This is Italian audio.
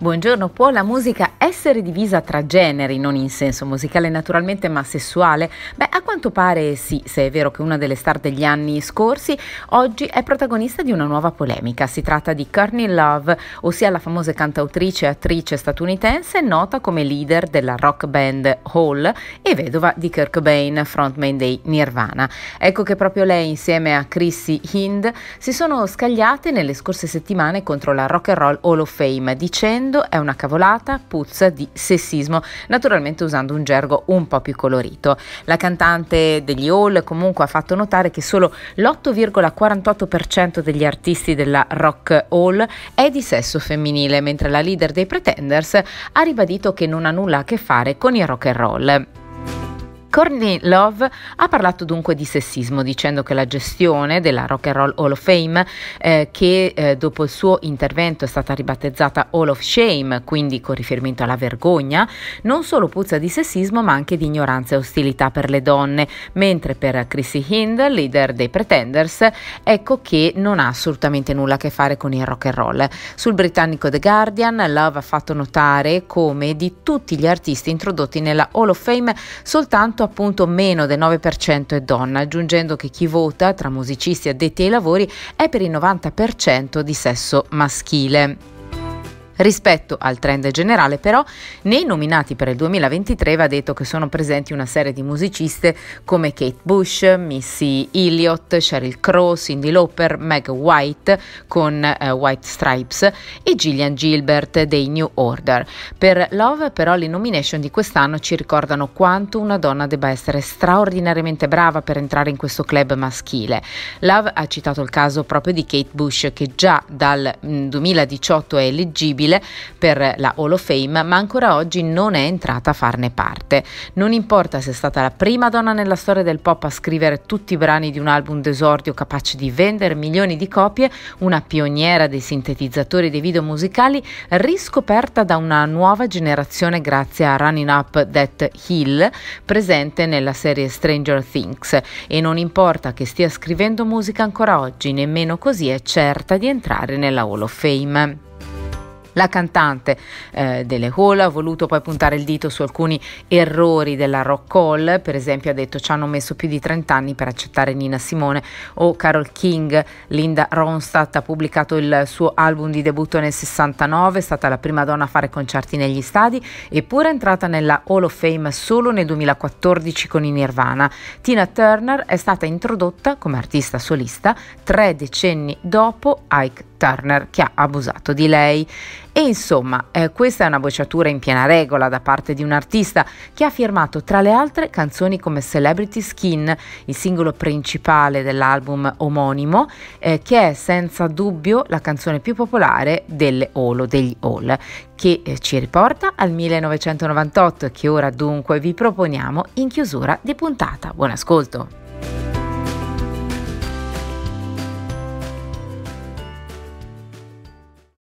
Buongiorno, può la musica essere divisa tra generi, non in senso musicale naturalmente, ma sessuale? Beh, a quanto pare sì, se è vero che una delle star degli anni scorsi oggi è protagonista di una nuova polemica. Si tratta di Courtney Love, ossia la famosa cantautrice e attrice statunitense nota come leader della rock band Hall e vedova di Kirk Cobain, frontman dei Nirvana. Ecco che proprio lei insieme a Chrissy Hind si sono scagliate nelle scorse settimane contro la Rock and Roll Hall of Fame dicendo dicendo è una cavolata, puzza di sessismo, naturalmente usando un gergo un po' più colorito. La cantante degli Hall comunque ha fatto notare che solo l'8,48% degli artisti della Rock Hall è di sesso femminile, mentre la leader dei Pretenders ha ribadito che non ha nulla a che fare con il rock and roll. Courtney Love ha parlato dunque di sessismo dicendo che la gestione della Rock and Roll Hall of Fame eh, che eh, dopo il suo intervento è stata ribattezzata Hall of Shame, quindi con riferimento alla vergogna, non solo puzza di sessismo ma anche di ignoranza e ostilità per le donne, mentre per Chrissy Hind, leader dei Pretenders, ecco che non ha assolutamente nulla a che fare con il rock and roll. Sul britannico The Guardian Love ha fatto notare come di tutti gli artisti introdotti nella Hall of Fame soltanto candidato appunto meno del 9% è donna, aggiungendo che chi vota tra musicisti addetti ai lavori è per il 90% di sesso maschile. Rispetto al trend generale però, nei nominati per il 2023 va detto che sono presenti una serie di musiciste come Kate Bush, Missy Elliott, Sheryl Crow, Cindy Lauper, Meg White con eh, White Stripes e Gillian Gilbert dei New Order. Per Love però le nomination di quest'anno ci ricordano quanto una donna debba essere straordinariamente brava per entrare in questo club maschile. Love ha citato il caso proprio di Kate Bush che già dal 2018 mm, è eleggibile impossibile per la Hall of Fame, ma ancora oggi non è entrata a farne parte. Non importa se è stata la prima donna nella storia del pop a scrivere tutti i brani di un album d'esordio capace di vendere milioni di copie, una pioniera dei sintetizzatori dei video musicali riscoperta da una nuova generazione grazie a Running Up That Hill presente nella serie Stranger Things e non importa che stia scrivendo musica ancora oggi, nemmeno così è certa di entrare nella Hall of Fame. La cantante eh, delle Hall ha voluto poi puntare il dito su alcuni errori della rock hall, per esempio ha detto ci hanno messo più di 30 anni per accettare Nina Simone o Carol King, Linda Ronstadt ha pubblicato il suo album di debutto nel 69, è stata la prima donna a fare concerti negli stadi, eppure è entrata nella Hall of Fame solo nel 2014 con i Nirvana. Tina Turner è stata introdotta come artista solista tre decenni dopo Ike Turner che ha abusato di lei. E insomma, eh, questa è una bocciatura in piena regola da parte di un artista che ha firmato tra le altre canzoni come Celebrity Skin, il singolo principale dell'album omonimo, eh, che è senza dubbio la canzone più popolare delle Hall, o degli All, che eh, ci riporta al 1998 e che ora dunque vi proponiamo in chiusura di puntata. Buon ascolto!